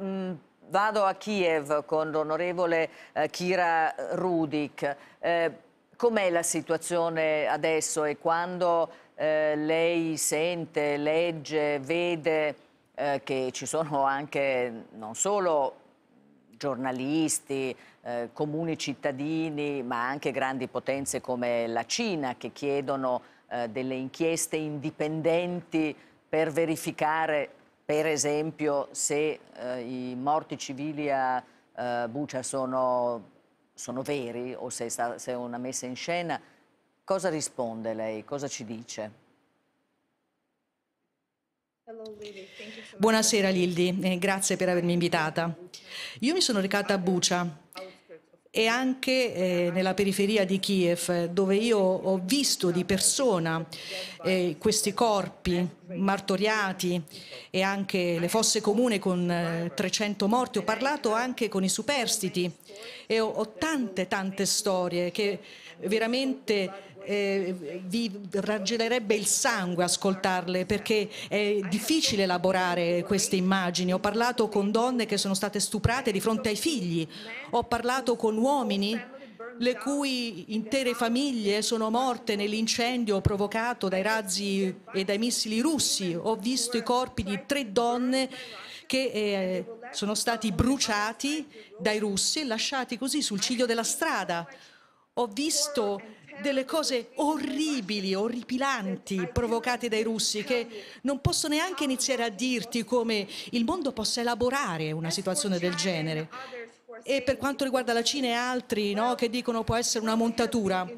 Mm, vado a Kiev con l'onorevole eh, Kira Rudik. Eh, Com'è la situazione adesso e quando eh, lei sente, legge, vede eh, che ci sono anche non solo giornalisti, eh, comuni cittadini, ma anche grandi potenze come la Cina che chiedono eh, delle inchieste indipendenti per verificare per esempio se eh, i morti civili a eh, Bucia sono, sono, veri o se è una messa in scena, cosa risponde lei? Cosa ci dice? Buonasera Lildi, eh, grazie per avermi invitata. Io mi sono recata a Bucia e anche eh, nella periferia di Kiev dove io ho visto di persona eh, questi corpi martoriati e anche le fosse comune con eh, 300 morti. Ho parlato anche con i superstiti e ho, ho tante tante storie che veramente eh, vi raggelerebbe il sangue ascoltarle perché è difficile elaborare queste immagini. Ho parlato con donne che sono state stuprate di fronte ai figli, ho parlato con uomini le cui intere famiglie sono morte nell'incendio provocato dai razzi e dai missili russi. Ho visto i corpi di tre donne che eh, sono stati bruciati dai russi e lasciati così sul ciglio della strada. Ho visto delle cose orribili, orripilanti provocate dai russi che non posso neanche iniziare a dirti come il mondo possa elaborare una situazione del genere. E per quanto riguarda la Cina e altri no, che dicono può essere una montatura,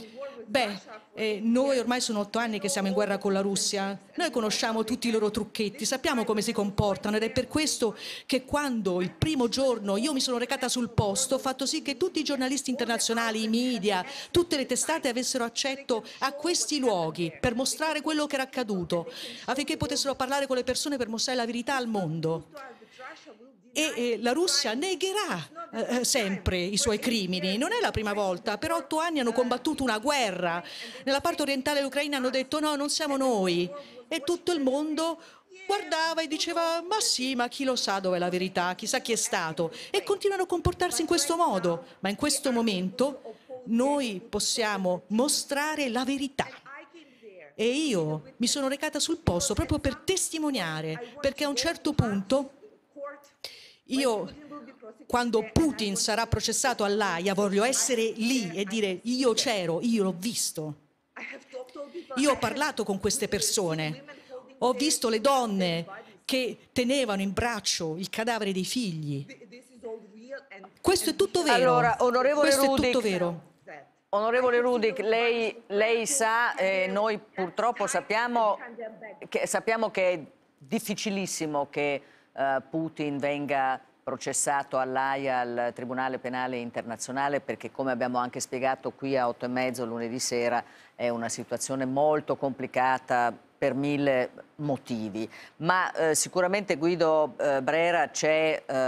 beh, eh, noi ormai sono otto anni che siamo in guerra con la Russia, noi conosciamo tutti i loro trucchetti, sappiamo come si comportano ed è per questo che quando il primo giorno io mi sono recata sul posto ho fatto sì che tutti i giornalisti internazionali, i media, tutte le testate avessero accetto a questi luoghi per mostrare quello che era accaduto, affinché potessero parlare con le persone per mostrare la verità al mondo e la Russia negherà eh, eh, sempre i suoi crimini. Non è la prima volta, per otto anni hanno combattuto una guerra. Nella parte orientale dell'Ucraina hanno detto no, non siamo noi. E tutto il mondo guardava e diceva ma sì, ma chi lo sa dov'è la verità, chissà chi è stato. E continuano a comportarsi in questo modo. Ma in questo momento noi possiamo mostrare la verità. E io mi sono recata sul posto proprio per testimoniare, perché a un certo punto io quando eh, Putin sarà processato all'AIA voglio essere lì e dire io c'ero, io l'ho visto. Io ho parlato con queste persone, ho visto le donne che tenevano in braccio il cadavere dei figli. Questo è tutto vero. Allora, onorevole Questo Rudic, è tutto vero. Onorevole Rudic, lei, lei sa, eh, noi purtroppo sappiamo che, sappiamo che è difficilissimo che eh, Putin venga processato all'AIA, al Tribunale Penale Internazionale, perché come abbiamo anche spiegato qui a 8 e mezzo lunedì sera è una situazione molto complicata per mille motivi. Ma eh, sicuramente Guido eh, Brera c'è... Eh,